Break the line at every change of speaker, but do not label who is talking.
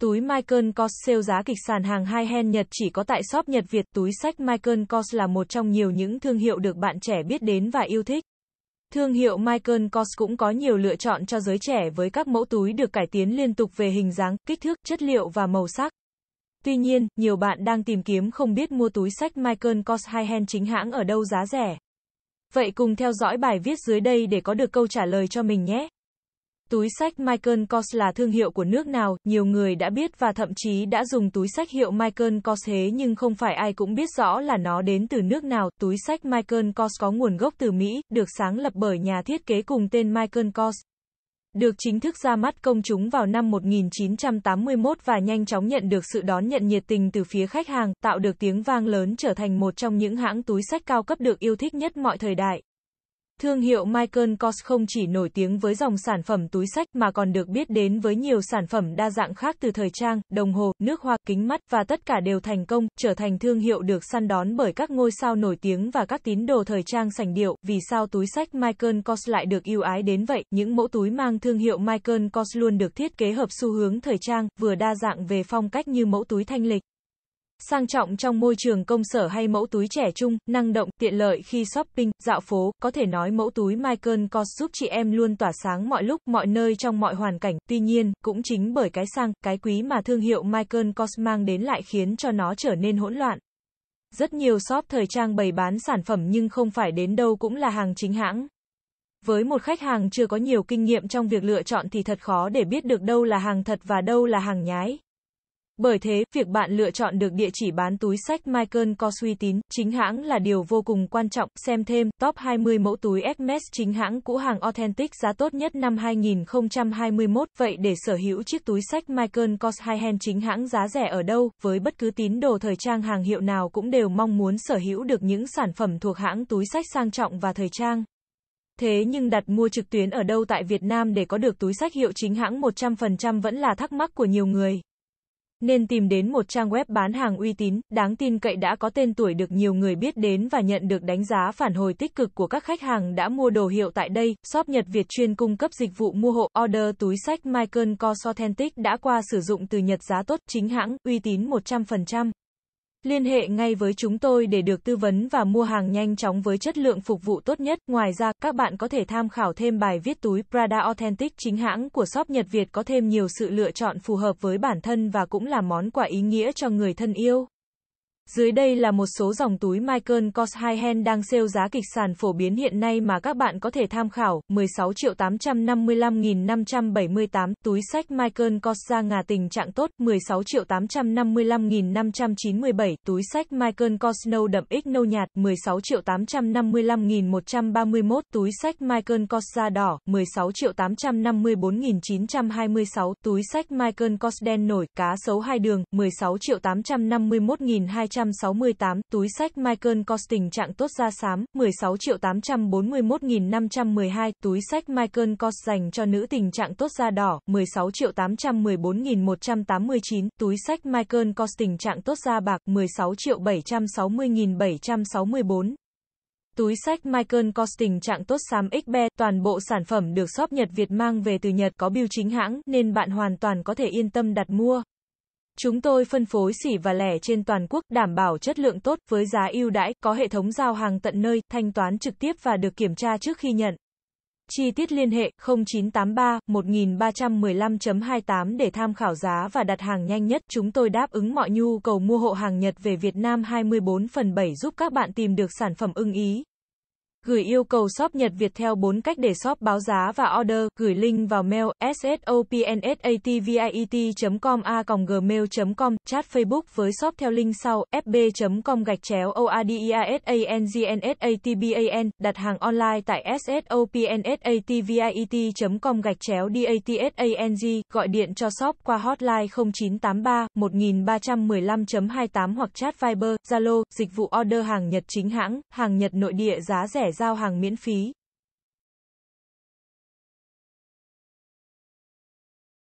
Túi Michael Kors sale giá kịch sàn hàng hai hen Nhật chỉ có tại shop Nhật Việt. Túi sách Michael Kors là một trong nhiều những thương hiệu được bạn trẻ biết đến và yêu thích. Thương hiệu Michael Kors cũng có nhiều lựa chọn cho giới trẻ với các mẫu túi được cải tiến liên tục về hình dáng, kích thước, chất liệu và màu sắc. Tuy nhiên, nhiều bạn đang tìm kiếm không biết mua túi sách Michael Kors hai hen chính hãng ở đâu giá rẻ. Vậy cùng theo dõi bài viết dưới đây để có được câu trả lời cho mình nhé. Túi sách Michael Kors là thương hiệu của nước nào, nhiều người đã biết và thậm chí đã dùng túi sách hiệu Michael Kors thế nhưng không phải ai cũng biết rõ là nó đến từ nước nào. Túi sách Michael Kors có nguồn gốc từ Mỹ, được sáng lập bởi nhà thiết kế cùng tên Michael Kors. Được chính thức ra mắt công chúng vào năm 1981 và nhanh chóng nhận được sự đón nhận nhiệt tình từ phía khách hàng, tạo được tiếng vang lớn trở thành một trong những hãng túi sách cao cấp được yêu thích nhất mọi thời đại. Thương hiệu Michael Kors không chỉ nổi tiếng với dòng sản phẩm túi sách mà còn được biết đến với nhiều sản phẩm đa dạng khác từ thời trang, đồng hồ, nước hoa, kính mắt và tất cả đều thành công, trở thành thương hiệu được săn đón bởi các ngôi sao nổi tiếng và các tín đồ thời trang sành điệu. Vì sao túi sách Michael Kors lại được yêu ái đến vậy? Những mẫu túi mang thương hiệu Michael Kors luôn được thiết kế hợp xu hướng thời trang, vừa đa dạng về phong cách như mẫu túi thanh lịch Sang trọng trong môi trường công sở hay mẫu túi trẻ trung, năng động, tiện lợi khi shopping, dạo phố, có thể nói mẫu túi Michael Kors giúp chị em luôn tỏa sáng mọi lúc, mọi nơi trong mọi hoàn cảnh. Tuy nhiên, cũng chính bởi cái sang, cái quý mà thương hiệu Michael Kors mang đến lại khiến cho nó trở nên hỗn loạn. Rất nhiều shop thời trang bày bán sản phẩm nhưng không phải đến đâu cũng là hàng chính hãng. Với một khách hàng chưa có nhiều kinh nghiệm trong việc lựa chọn thì thật khó để biết được đâu là hàng thật và đâu là hàng nhái. Bởi thế, việc bạn lựa chọn được địa chỉ bán túi sách Michael Kors uy tín, chính hãng là điều vô cùng quan trọng. Xem thêm, top 20 mẫu túi Hermes chính hãng cũ hàng Authentic giá tốt nhất năm 2021. Vậy để sở hữu chiếc túi sách Michael Kors high-end chính hãng giá rẻ ở đâu, với bất cứ tín đồ thời trang hàng hiệu nào cũng đều mong muốn sở hữu được những sản phẩm thuộc hãng túi sách sang trọng và thời trang. Thế nhưng đặt mua trực tuyến ở đâu tại Việt Nam để có được túi sách hiệu chính hãng 100% vẫn là thắc mắc của nhiều người nên tìm đến một trang web bán hàng uy tín, đáng tin cậy đã có tên tuổi được nhiều người biết đến và nhận được đánh giá phản hồi tích cực của các khách hàng đã mua đồ hiệu tại đây. Shop Nhật Việt chuyên cung cấp dịch vụ mua hộ, order túi sách Michael Kors Authentic đã qua sử dụng từ Nhật giá tốt, chính hãng, uy tín 100%. Liên hệ ngay với chúng tôi để được tư vấn và mua hàng nhanh chóng với chất lượng phục vụ tốt nhất. Ngoài ra, các bạn có thể tham khảo thêm bài viết túi Prada Authentic chính hãng của shop Nhật Việt có thêm nhiều sự lựa chọn phù hợp với bản thân và cũng là món quà ý nghĩa cho người thân yêu. Dưới đây là một số dòng túi Michael Kors High Hand đang sale giá kịch sàn phổ biến hiện nay mà các bạn có thể tham khảo. 16 triệu 855.578 túi sách Michael Kors da ngà tình trạng tốt. 16 triệu 855.597 túi sách Michael Kors nâu đậm ít nâu nhạt. 16 triệu 855.131 túi sách Michael Kors da đỏ. 16 triệu 854.926 túi sách Michael Kors đen nổi cá sấu hai đường. 16 triệu 851.200 568, túi sách Michael Kors tình trạng tốt da xám, 16 triệu 841.512, túi sách Michael Kors dành cho nữ tình trạng tốt da đỏ, 16 triệu 814.189, túi sách Michael Kors tình trạng tốt da bạc, 16 triệu 760.764. Túi sách Michael Kors tình trạng tốt xám XB, toàn bộ sản phẩm được shop Nhật Việt mang về từ Nhật có bưu chính hãng, nên bạn hoàn toàn có thể yên tâm đặt mua. Chúng tôi phân phối xỉ và lẻ trên toàn quốc, đảm bảo chất lượng tốt, với giá ưu đãi, có hệ thống giao hàng tận nơi, thanh toán trực tiếp và được kiểm tra trước khi nhận. Chi tiết liên hệ 0983 1315.28 để tham khảo giá và đặt hàng nhanh nhất. Chúng tôi đáp ứng mọi nhu cầu mua hộ hàng Nhật về Việt Nam 24 phần 7 giúp các bạn tìm được sản phẩm ưng ý gửi yêu cầu shop Nhật Việt theo 4 cách để shop báo giá và order, gửi link vào mail sopnsatviet.com a.gmail.com, chat Facebook với shop theo link sau, fb.com gạch chéo oadiasangnsatban, e e đặt hàng online tại sopnsatviet.com gạch chéo datsang, e gọi điện cho shop qua hotline 0983 1315.28 hoặc chat Viber, Zalo, dịch vụ order hàng Nhật chính hãng, hàng Nhật nội địa giá rẻ giao hàng miễn phí.